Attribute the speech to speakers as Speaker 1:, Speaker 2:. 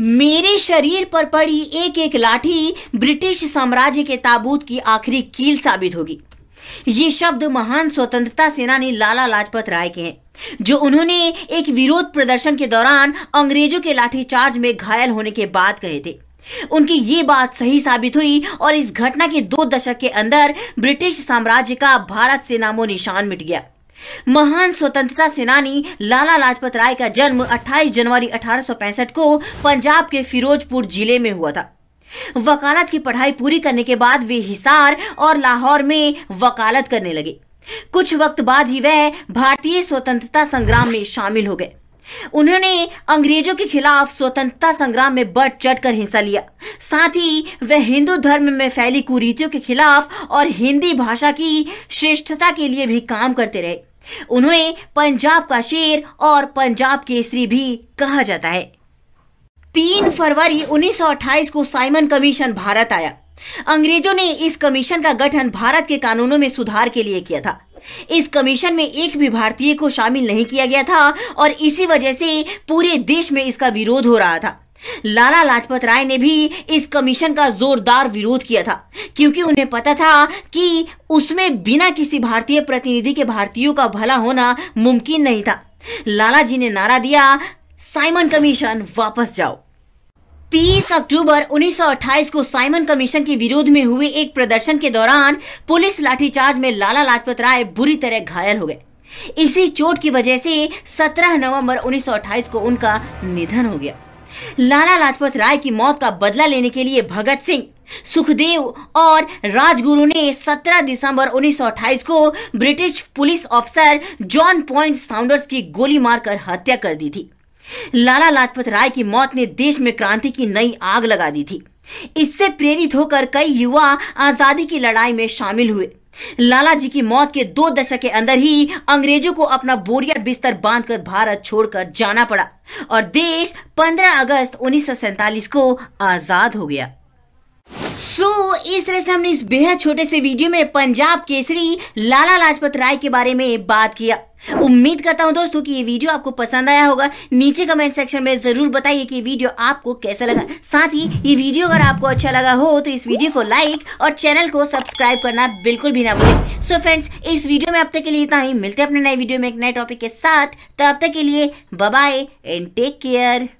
Speaker 1: मेरे शरीर पर पड़ी एक एक लाठी ब्रिटिश साम्राज्य के ताबूत की आखिरी कील साबित होगी ये शब्द महान स्वतंत्रता सेनानी लाला लाजपत राय के हैं जो उन्होंने एक विरोध प्रदर्शन के दौरान अंग्रेजों के लाठीचार्ज में घायल होने के बाद कहे थे उनकी ये बात सही साबित हुई और इस घटना के दो दशक के अंदर ब्रिटिश साम्राज्य का भारत से नामो निशान मिट गया महान स्वतंत्रता सेनानी लाला लाजपत राय का जन्म 28 जनवरी 1865 को पंजाब के फिरोजपुर जिले में हुआ था वकालत की पढ़ाई पूरी करने के बाद वे हिसार और लाहौर में वकालत करने लगे कुछ वक्त बाद ही वह भारतीय स्वतंत्रता संग्राम में शामिल हो गए उन्होंने अंग्रेजों के खिलाफ स्वतंत्रता संग्राम में बढ़ चढ़ कर हिस्सा लिया साथ ही वह हिंदू धर्म में फैली कुरीतियों के खिलाफ और हिंदी भाषा की श्रेष्ठता के लिए भी काम करते रहे उन्हें पंजाब का शेर और पंजाब केसरी भी कहा जाता है तीन फरवरी 1928 को साइमन कमीशन भारत आया अंग्रेजों ने इस कमीशन का गठन भारत के कानूनों में सुधार के लिए किया था इस कमीशन में एक भी भारतीय को शामिल नहीं किया गया था और इसी वजह से पूरे देश में इसका विरोध हो रहा था लाला लाजपत राय ने भी इस कमीशन का जोरदार विरोध किया था क्योंकि उन्हें पता था कि उसमें बिना किसी भारतीय प्रतिनिधि के भारतीयों का भला होना मुमकिन नहीं था लाला जी ने नारा दिया साइमन कमीशन वापस जाओ तीस अक्टूबर 1928 को साइमन कमीशन के विरोध में हुए एक प्रदर्शन के दौरान पुलिस लाठीचार्ज में लाला लाजपत राय बुरी तरह घायल हो गए इसी चोट की वजह से 17 नवंबर 1928 को उनका निधन हो गया लाला लाजपत राय की मौत का बदला लेने के लिए भगत सिंह सुखदेव और राजगुरु ने 17 दिसंबर 1928 को British police officer John point Saunders की गोली मारकर हत्या कर दी थी लाला लाजपत राय की मौत ने देश में क्रांति की नई आग लगा दी थी इससे प्रेरित होकर कई युवा आजादी की लड़ाई में शामिल हुए लाला जी की मौत के दो दशक के अंदर ही अंग्रेजों को अपना बोरिया बिस्तर बांधकर भारत छोड़कर जाना पड़ा और देश 15 अगस्त उन्नीस को आजाद हो गया सो so, इस तरह से हमने इस बेहद छोटे से वीडियो में पंजाब केसरी लाला लाजपत राय के बारे में बात किया उम्मीद करता हूं दोस्तों कि ये वीडियो आपको पसंद आया होगा नीचे कमेंट सेक्शन में जरूर बताइए कि वीडियो आपको कैसा लगा साथ ही ये वीडियो अगर आपको अच्छा लगा हो तो इस वीडियो को लाइक और चैनल को सब्सक्राइब करना बिल्कुल भी ना भूलें सो फ्रेंड्स इस वीडियो में अब तक के लिए इतना ही मिलते हैं अपने नए वीडियो में एक नए टॉपिक के साथ तब तक के लिए बाय एंड टेक केयर